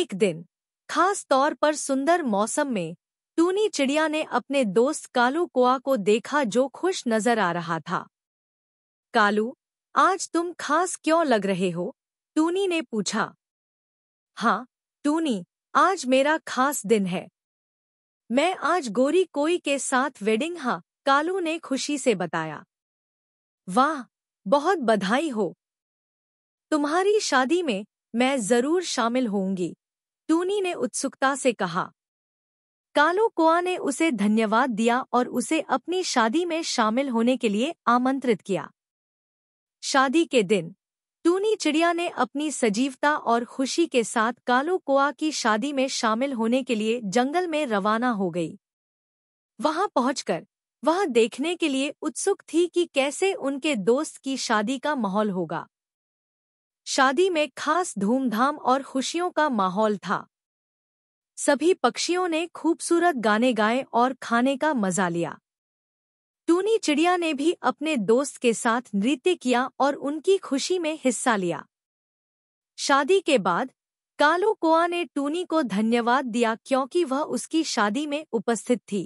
एक दिन खास तौर पर सुंदर मौसम में टूनी चिड़िया ने अपने दोस्त कालू कोआ को देखा जो खुश नजर आ रहा था कालू आज तुम खास क्यों लग रहे हो टूनी ने पूछा हाँ टूनी आज मेरा खास दिन है मैं आज गोरी कोई के साथ वेडिंग हा कालू ने खुशी से बताया वाह बहुत बधाई हो तुम्हारी शादी में मैं जरूर शामिल होंगी टूनी ने उत्सुकता से कहा कालो कोआ ने उसे धन्यवाद दिया और उसे अपनी शादी में शामिल होने के लिए आमंत्रित किया शादी के दिन टूनी चिड़िया ने अपनी सजीवता और खुशी के साथ कालो कोआ की शादी में शामिल होने के लिए जंगल में रवाना हो गई वहां पहुंचकर वह देखने के लिए उत्सुक थी कि कैसे उनके दोस्त की शादी का माहौल होगा शादी में खास धूमधाम और खुशियों का माहौल था सभी पक्षियों ने खूबसूरत गाने गाए और खाने का मजा लिया टूनी चिड़िया ने भी अपने दोस्त के साथ नृत्य किया और उनकी खुशी में हिस्सा लिया शादी के बाद कालू कोआ ने टूनी को धन्यवाद दिया क्योंकि वह उसकी शादी में उपस्थित थी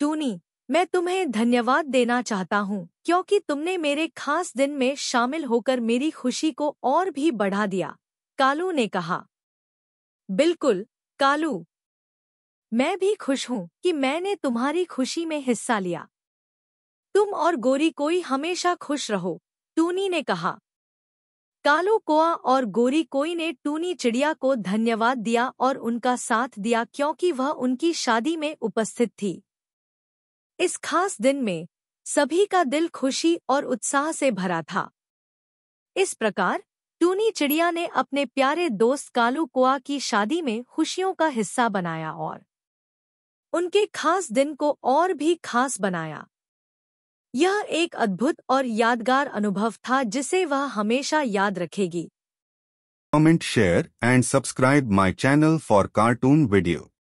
टूनी मैं तुम्हें धन्यवाद देना चाहता हूँ क्योंकि तुमने मेरे खास दिन में शामिल होकर मेरी खुशी को और भी बढ़ा दिया कालू ने कहा बिल्कुल कालू मैं भी खुश हूँ कि मैंने तुम्हारी खुशी में हिस्सा लिया तुम और गोरी कोई हमेशा खुश रहो टूनी ने कहा कालू कोआ और गोरी कोई ने टूनी चिड़िया को धन्यवाद दिया और उनका साथ दिया क्योंकि वह उनकी शादी में उपस्थित थी इस खास दिन में सभी का दिल खुशी और उत्साह से भरा था इस प्रकार टूनी चिड़िया ने अपने प्यारे दोस्त कालू कुआ की शादी में खुशियों का हिस्सा बनाया और उनके खास दिन को और भी खास बनाया यह एक अद्भुत और यादगार अनुभव था जिसे वह हमेशा याद रखेगी comment share and subscribe my channel for cartoon video